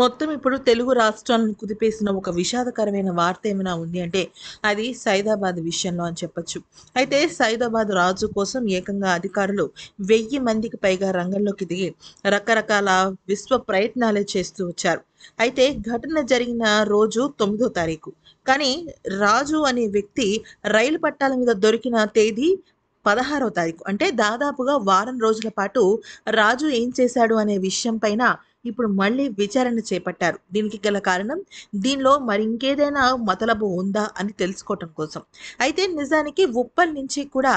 మొత్తం ఇప్పుడు తెలుగు రాష్ట్రాలను కుదిపేసిన ఒక విషాదకరమైన వార్త ఏమైనా ఉంది అంటే అది సైదాబాద్ విషయంలో అని చెప్పచ్చు అయితే సైదాబాద్ రాజు కోసం ఏకంగా అధికారులు వెయ్యి మందికి పైగా రంగంలోకి దిగి రకరకాల విశ్వ ప్రయత్నాలే చేస్తూ వచ్చారు అయితే ఘటన జరిగిన రోజు తొమ్మిదో తారీఖు కానీ రాజు అనే వ్యక్తి రైలు పట్టాల మీద దొరికిన తేదీ పదహారో తారీఖు అంటే దాదాపుగా వారం రోజుల పాటు రాజు ఏం చేశాడు అనే విషయం పైన ఇప్పుడు మళ్ళీ విచారణ చేపట్టారు దీనికి గల కారణం దీనిలో మరి ఇంకేదైనా మతలబు ఉందా అని తెలుసుకోవటం కోసం అయితే నిజానికి ఉప్పల్ నుంచి కూడా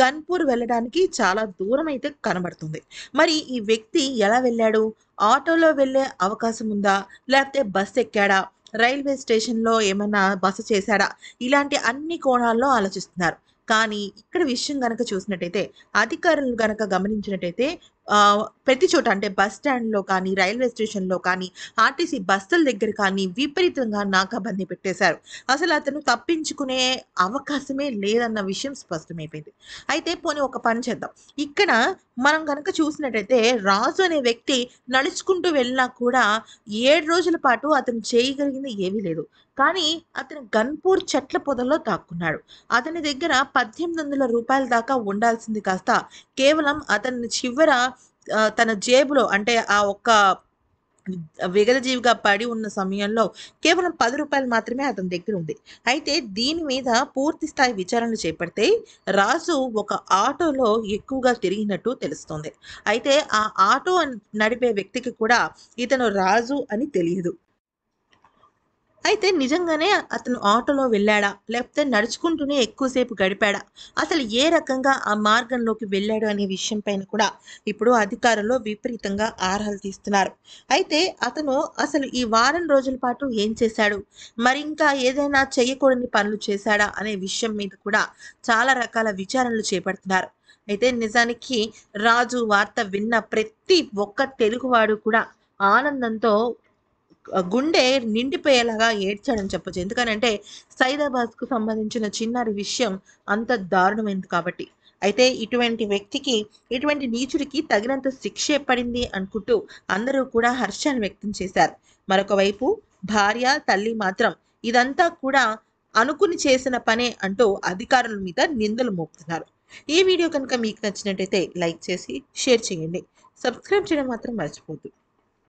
గన్పూర్ వెళ్ళడానికి చాలా దూరం అయితే కనబడుతుంది మరి ఈ వ్యక్తి ఎలా వెళ్ళాడు ఆటోలో వెళ్ళే అవకాశం ఉందా లేకపోతే బస్ ఎక్కాడా రైల్వే స్టేషన్లో ఏమైనా బస చేశాడా ఇలాంటి అన్ని కోణాల్లో ఆలోచిస్తున్నారు కానీ ఇక్కడ విషయం గనక చూసినట్టయితే అధికారులు గనక గమనించినట్టయితే ప్రతి చోట అంటే బస్ స్టాండ్లో కానీ రైల్వే స్టేషన్లో కానీ ఆర్టీసీ బస్సుల దగ్గర కానీ విపరీతంగా నాకాబందీ పెట్టేశారు అసలు అతను తప్పించుకునే అవకాశమే లేదన్న విషయం స్పష్టమైపోయింది అయితే పోనీ ఒక పని చేద్దాం ఇక్కడ మనం కనుక చూసినట్టయితే రాజు అనే వ్యక్తి నడుచుకుంటూ వెళ్ళినా కూడా ఏడు రోజుల పాటు అతను చేయగలిగింది ఏమీ లేదు కానీ అతను గన్పూర్ చెట్ల పొదల్లో దాక్కున్నాడు అతని దగ్గర పద్దెనిమిది వందల రూపాయల దాకా ఉండాల్సింది కాస్త కేవలం అతని చివర తన జేబులో అంటే ఆ ఒక్క విగలజీవిగా పడి ఉన్న సమయంలో కేవలం పది రూపాయలు మాత్రమే అతని దగ్గర ఉంది అయితే దీని మీద పూర్తి స్థాయి విచారణ చేపడితే రాజు ఒక ఆటోలో ఎక్కువగా తిరిగినట్టు తెలుస్తుంది అయితే ఆ ఆటో నడిపే వ్యక్తికి కూడా ఇతను రాజు అని తెలియదు అయితే నిజంగానే అతను ఆటోలో వెళ్ళాడా లేకపోతే నడుచుకుంటూనే ఎక్కువసేపు గడిపాడా అసలు ఏ రకంగా ఆ మార్గంలోకి వెళ్ళాడు అనే విషయం పైన కూడా ఇప్పుడు అధికారులు విపరీతంగా ఆరాలు తీస్తున్నారు అయితే అతను అసలు ఈ వారం రోజుల పాటు ఏం చేశాడు మరి ఇంకా ఏదైనా చేయకూడని పనులు చేశాడా అనే విషయం మీద కూడా చాలా రకాల విచారణలు చేపడుతున్నారు అయితే నిజానికి రాజు వార్త విన్న ప్రతి ఒక్క తెలుగువాడు కూడా ఆనందంతో గుండె నిండిపోయేలాగా ఏడ్చాడని చెప్పొచ్చు ఎందుకనంటే సైదాబాద్కు సంబంధించిన చిన్నారి విషయం అంత దారుణమైంది కాబట్టి అయితే ఇటువంటి వ్యక్తికి ఇటువంటి నీచుడికి తగినంత శిక్ష పడింది అనుకుంటూ అందరూ కూడా హర్షాన్ని వ్యక్తం చేశారు మరొక వైపు భార్య తల్లి మాత్రం ఇదంతా కూడా అనుకుని చేసిన పనే అంటూ అధికారుల మీద నిందలు మోపుతున్నారు ఈ వీడియో కనుక మీకు నచ్చినట్టయితే లైక్ చేసి షేర్ చేయండి సబ్స్క్రైబ్ చేయడం మాత్రం మర్చిపోద్దు